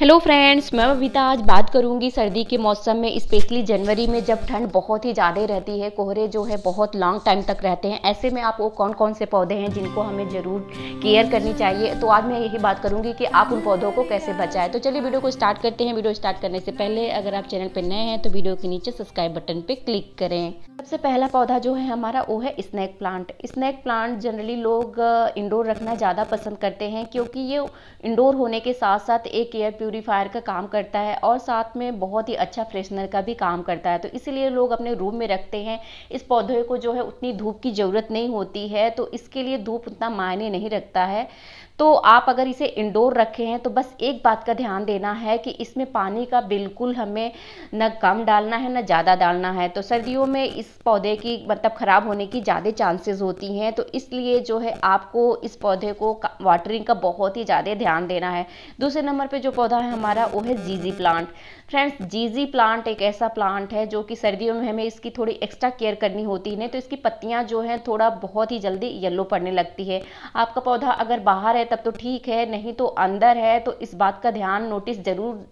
hello friends मैं बबीता आज बात करूंगी सर्दी के मौसम में स्पेशली जनवरी में जब ठंड बहुत ही ज़्यादा रहती है कोहरे जो है बहुत लॉन्ग टाइम तक रहते हैं ऐसे में आप वो कौन कौन से पौधे हैं जिनको हमें ज़रूर केयर करनी चाहिए तो आज मैं यही बात करूंगी कि आप उन पौधों को कैसे बचाएं तो चलिए वीडियो को स्टार्ट करते हैं वीडियो स्टार्ट करने से पहले अगर आप चैनल पर नए हैं तो वीडियो के नीचे सब्सक्राइब बटन पर क्लिक करें सबसे पहला पौधा जो है हमारा वो है snack plant snack plant generally लोग इंडोर uh, रखना ज़्यादा पसंद करते हैं क्योंकि ये इंडोर होने के साथ साथ एक एयर प्यूरीफायर का काम करता है और साथ में बहुत ही अच्छा फ्रेशनर का भी काम करता है तो इसीलिए लोग अपने रूम में रखते हैं इस पौधे को जो है उतनी धूप की ज़रूरत नहीं होती है तो इसके लिए धूप उतना मायने नहीं रखता है तो आप अगर इसे इंडोर रखे हैं तो बस एक बात का ध्यान देना है कि इसमें पानी का बिल्कुल हमें न कम डालना है न ज़्यादा डालना है तो सर्दियों में इस पौधे की मतलब ख़राब होने की ज़्यादा चांसेस होती हैं तो इसलिए जो है आपको इस पौधे को वाटरिंग का बहुत ही ज़्यादा ध्यान देना है दूसरे नंबर पर जो पौधा पौधा है हमारा वो है जीजी प्लांट फ्रेंड्स जीजी प्लांट एक ऐसा प्लांट है जो कि सर्दियों में हमें इसकी थोड़ी एक्स्ट्रा केयर करनी होती है तो इसकी पत्तियां जो हैं थोड़ा बहुत ही जल्दी येल्लो पड़ने लगती है आपका पौधा अगर बाहर है तब तो ठीक है नहीं तो अंदर है तो इस बात का ध्यान नोटिस जरूर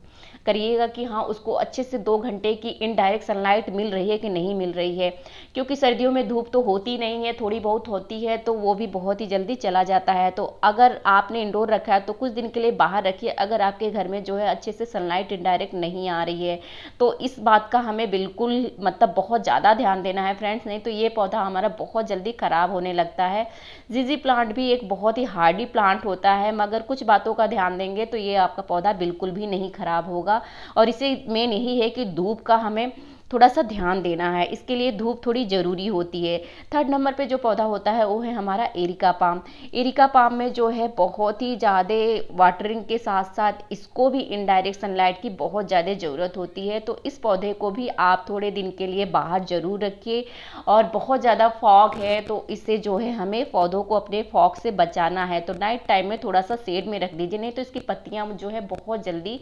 करिएगा कि हाँ उसको अच्छे से दो घंटे की इनडायरेक्ट सनलाइट मिल रही है कि नहीं मिल रही है क्योंकि सर्दियों में धूप तो होती नहीं है थोड़ी बहुत होती है तो वो भी बहुत ही जल्दी चला जाता है तो अगर आपने इंडोर रखा है तो कुछ दिन के लिए बाहर रखिए अगर आपके घर में जो है अच्छे से सनलाइट इनडायरेक्ट नहीं आ रही है तो इस बात का हमें बिल्कुल मतलब बहुत ज़्यादा ध्यान देना है फ्रेंड्स नहीं तो ये पौधा हमारा बहुत जल्दी ख़राब होने लगता है जीजी प्लांट भी एक बहुत ही हार्डी प्लांट होता है मगर कुछ बातों का ध्यान देंगे तो ये आपका पौधा बिल्कुल भी नहीं ख़राब होगा होगा और इसे मेन यही है कि धूप का हमें थोड़ा सा ध्यान देना है इसके लिए धूप थोड़ी ज़रूरी होती है थर्ड नंबर पे जो पौधा होता है वो है हमारा एरिका पाम एरिका पाम में जो है बहुत ही ज़्यादा वाटरिंग के साथ साथ इसको भी इनडायरेक्ट सनलाइट की बहुत ज़्यादा ज़रूरत होती है तो इस पौधे को भी आप थोड़े दिन के लिए बाहर ज़रूर रखिए और बहुत ज़्यादा फॉग है तो इससे जो है हमें पौधों को अपने फॉग से बचाना है तो नाइट टाइम में थोड़ा सा सेड में रख दीजिए नहीं तो इसकी पत्तियाँ जो है बहुत जल्दी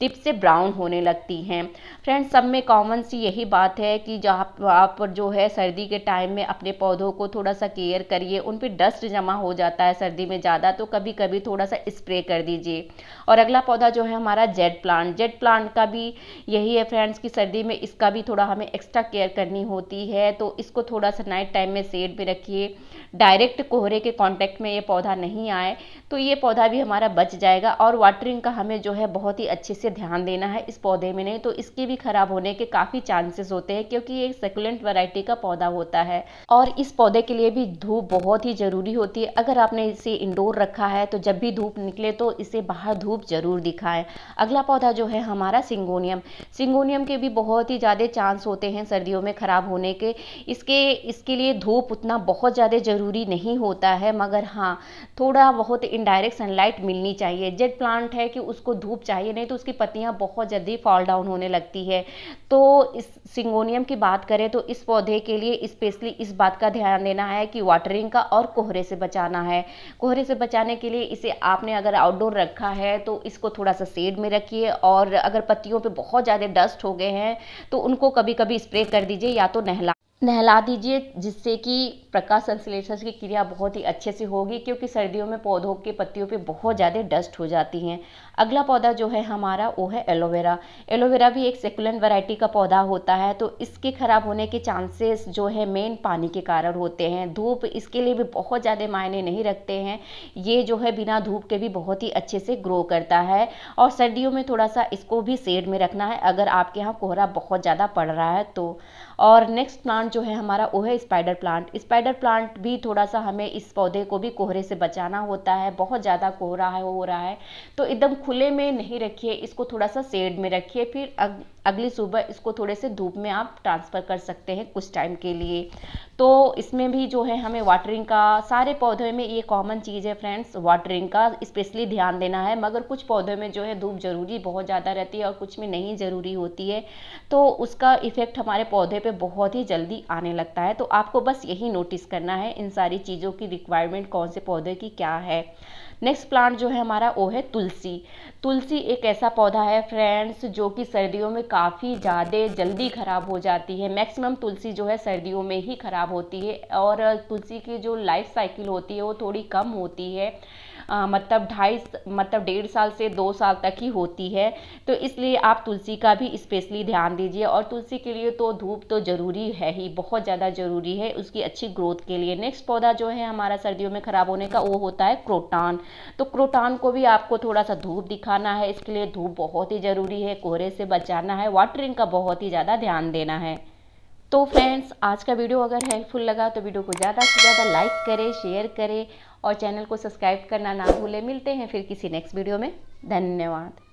टिप से ब्राउन होने लगती हैं फ्रेंड्स सब में कॉमन सी यही बात है कि जहाँ आप जो है सर्दी के टाइम में अपने पौधों को थोड़ा सा केयर करिए उन पर डस्ट जमा हो जाता है सर्दी में ज़्यादा तो कभी कभी थोड़ा सा स्प्रे कर दीजिए और अगला पौधा जो है हमारा जेड प्लांट जेड प्लांट का भी यही है फ्रेंड्स कि सर्दी में इसका भी थोड़ा हमें एक्स्ट्रा केयर करनी होती है तो इसको थोड़ा सा नाइट टाइम में सेड में रखिए डायरेक्ट कोहरे के कॉन्टैक्ट में ये पौधा नहीं आए तो ये पौधा भी हमारा बच जाएगा और वाटरिंग का हमें जो है बहुत ही अच्छे से ध्यान देना है इस पौधे में नहीं तो इसके भी ख़राब होने के काफ़ी चांसेस होते हैं क्योंकि ये एक सेकुलेंट वैरायटी का पौधा होता है और इस पौधे के लिए भी धूप बहुत ही ज़रूरी होती है अगर आपने इसे इंडोर रखा है तो जब भी धूप निकले तो इसे बाहर धूप ज़रूर दिखाएं अगला पौधा जो है हमारा सिंगोनियम सिंगोनियम के भी बहुत ही ज़्यादा चांस होते हैं सर्दियों में ख़राब होने के इसके इसके लिए धूप उतना बहुत ज़्यादा ज़रूरी नहीं होता है मगर हाँ थोड़ा बहुत इनडायरेक्ट सनलाइट मिलनी चाहिए जेड प्लांट है कि उसको धूप चाहिए नहीं तो उसकी पत्तियाँ बहुत जल्दी फॉल डाउन होने लगती है तो इस सिंगोनियम की बात करें तो इस पौधे के लिए स्पेशली इस बात का ध्यान देना है कि वाटरिंग का और कोहरे से बचाना है कोहरे से बचाने के लिए इसे आपने अगर आउटडोर रखा है तो इसको थोड़ा सा सेड में रखिए और अगर पत्तियों पर बहुत ज़्यादा डस्ट हो गए हैं तो उनको कभी कभी स्प्रे कर दीजिए या तो नहला नहला दीजिए जिससे कि प्रकाश संश्लेषण की क्रिया बहुत ही अच्छे से होगी क्योंकि सर्दियों में पौधों के पत्तियों पे बहुत ज़्यादा डस्ट हो जाती हैं अगला पौधा जो है हमारा वो है एलोवेरा एलोवेरा भी एक सेकुलन वैरायटी का पौधा होता है तो इसके ख़राब होने के चांसेस जो है मेन पानी के कारण होते हैं धूप इसके लिए भी बहुत ज़्यादा मायने नहीं रखते हैं ये जो है बिना धूप के भी बहुत ही अच्छे से ग्रो करता है और सर्दियों में थोड़ा सा इसको भी सेड में रखना है अगर आपके यहाँ कोहरा बहुत ज़्यादा पड़ रहा है तो और नेक्स्ट प्लांट जो है हमारा वो है स्पाइडर प्लांट स्पाइडर प्लांट भी थोड़ा सा हमें इस पौधे को भी कोहरे से बचाना होता है बहुत ज़्यादा कोहरा है हो रहा है तो एकदम खुले में नहीं रखिए इसको थोड़ा सा सेड में रखिए फिर अगली सुबह इसको थोड़े से धूप में आप ट्रांसफ़र कर सकते हैं कुछ टाइम के लिए तो इसमें भी जो है हमें वाटरिंग का सारे पौधों में ये कॉमन चीज़ है फ्रेंड्स वाटरिंग का स्पेशली ध्यान देना है मगर कुछ पौधों में जो है धूप ज़रूरी बहुत ज़्यादा रहती है और कुछ में नहीं ज़रूरी होती है तो उसका इफ़ेक्ट हमारे पौधे पर बहुत ही जल्दी आने लगता है तो आपको बस यही नोटिस करना है इन सारी चीज़ों की रिक्वायरमेंट कौन से पौधे की क्या है नेक्स्ट प्लांट जो है हमारा वो है तुलसी तुलसी एक ऐसा पौधा है फ्रेंड्स जो कि सर्दियों में काफ़ी ज़्यादा जल्दी ख़राब हो जाती है मैक्सिमम तुलसी जो है सर्दियों में ही ख़राब होती है और तुलसी की जो लाइफ साइकिल होती है वो थोड़ी कम होती है मतलब ढाई मतलब डेढ़ साल से दो साल तक ही होती है तो इसलिए आप तुलसी का भी स्पेशली ध्यान दीजिए और तुलसी के लिए तो धूप तो ज़रूरी है ही बहुत ज़्यादा ज़रूरी है उसकी अच्छी ग्रोथ के लिए नेक्स्ट पौधा जो है हमारा सर्दियों में ख़राब होने का वो होता है क्रोटान तो क्रोटान को भी आपको थोड़ा सा धूप दिखाना है इसके लिए धूप बहुत ही ज़रूरी है कोहरे से बचाना है वाटरिंग का बहुत ही ज़्यादा ध्यान देना है तो फ्रेंड्स आज का वीडियो अगर हेल्पफुल लगा तो वीडियो को ज़्यादा से ज़्यादा लाइक करें शेयर करें और चैनल को सब्सक्राइब करना ना भूलें मिलते हैं फिर किसी नेक्स्ट वीडियो में धन्यवाद